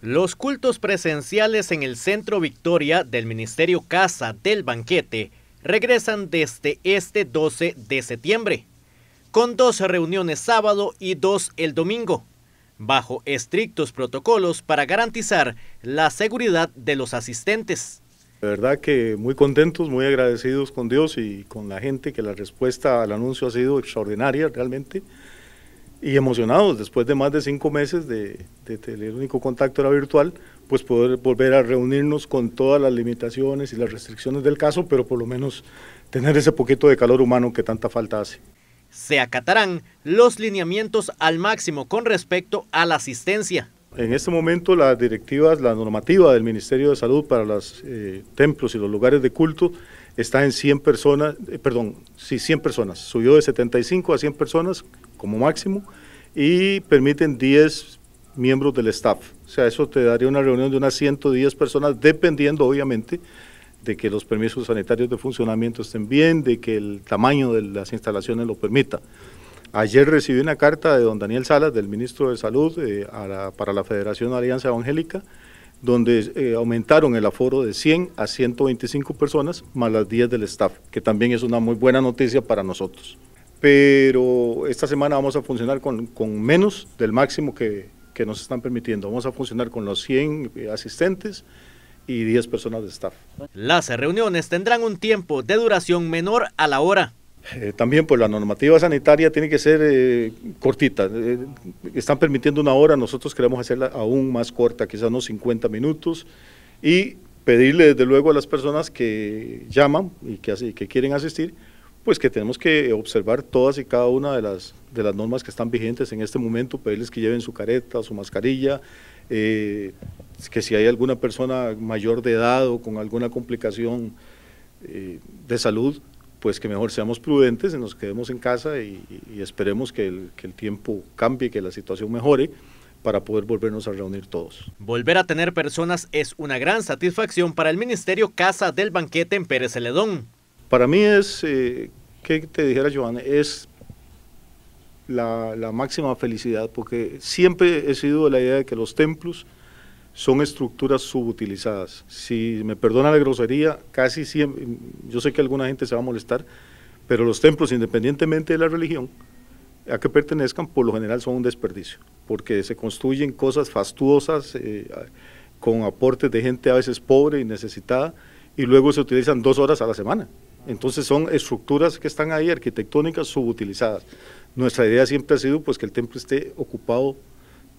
Los cultos presenciales en el Centro Victoria del Ministerio Casa del Banquete regresan desde este 12 de septiembre, con dos reuniones sábado y dos el domingo, bajo estrictos protocolos para garantizar la seguridad de los asistentes. La verdad que muy contentos, muy agradecidos con Dios y con la gente, que la respuesta al anuncio ha sido extraordinaria realmente y emocionados después de más de cinco meses de, tener el único contacto era virtual, pues poder volver a reunirnos con todas las limitaciones y las restricciones del caso, pero por lo menos tener ese poquito de calor humano que tanta falta hace. Se acatarán los lineamientos al máximo con respecto a la asistencia. En este momento las directivas, la normativa del Ministerio de Salud para los eh, templos y los lugares de culto está en 100 personas, eh, perdón, sí, 100 personas, subió de 75 a 100 personas como máximo, y permiten 10 miembros del staff. O sea, eso te daría una reunión de unas 110 personas, dependiendo obviamente de que los permisos sanitarios de funcionamiento estén bien, de que el tamaño de las instalaciones lo permita. Ayer recibí una carta de don Daniel Salas, del ministro de Salud, eh, para la Federación Alianza Evangélica, donde eh, aumentaron el aforo de 100 a 125 personas, más las 10 del staff, que también es una muy buena noticia para nosotros pero esta semana vamos a funcionar con, con menos del máximo que, que, nos están permitiendo. Vamos a funcionar con los 100 eh, asistentes y 10 personas de staff. Las reuniones tendrán un tiempo de duración menor a la hora. Eh, también pues la normativa sanitaria tiene que ser eh, cortita. están permitiendo una hora, nosotros queremos hacerla aún más corta, quizás unos 50 minutos. Y pedirle desde luego a las personas que llaman y que, que quieren asistir pues que tenemos que observar todas y cada una de las, de las normas que están vigentes en este momento, pedirles que lleven su careta, su mascarilla, eh, que si hay alguna persona mayor de edad o con alguna complicación eh, de salud, pues que mejor seamos prudentes y nos quedemos en casa y, esperemos que el, tiempo cambie, que la situación mejore para poder volvernos a reunir todos. Volver a tener personas es una gran satisfacción para el Ministerio Casa del Banquete en Pérez Celedón. Para mí es eh, que te dijera, Joan? Es la, máxima felicidad, porque siempre he sido de la idea de que los templos son estructuras subutilizadas. Si me perdona la grosería, casi siempre, yo sé que alguna gente se va a molestar, pero los templos, independientemente de la religión, a que pertenezcan, por lo general son un desperdicio, porque se construyen cosas fastuosas, eh, con aportes de gente a veces pobre y necesitada, y luego se utilizan dos horas a la semana. Entonces son estructuras que están ahí arquitectónicas subutilizadas. Nuestra idea siempre ha sido pues que el templo esté ocupado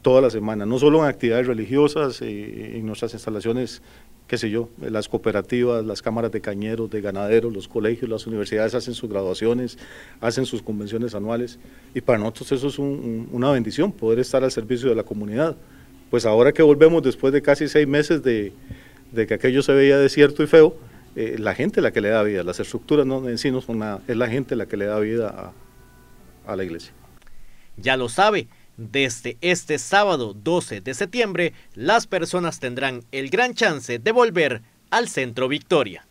toda la semana, no solo en actividades religiosas, eh, en nuestras instalaciones, qué sé yo, las cooperativas, las cámaras de cañeros, de ganaderos, los colegios, las universidades hacen sus graduaciones, hacen sus convenciones anuales y para nosotros eso es una bendición, poder estar al servicio de la comunidad. Pues ahora que volvemos después de casi seis meses de, de que aquello se veía desierto y feo, eh, la gente la que le da vida, las estructuras no en sí no son nada, es la gente la que le da vida a la iglesia. Ya lo sabe, desde este sábado 12 de septiembre, las personas tendrán el gran chance de volver al Centro Victoria.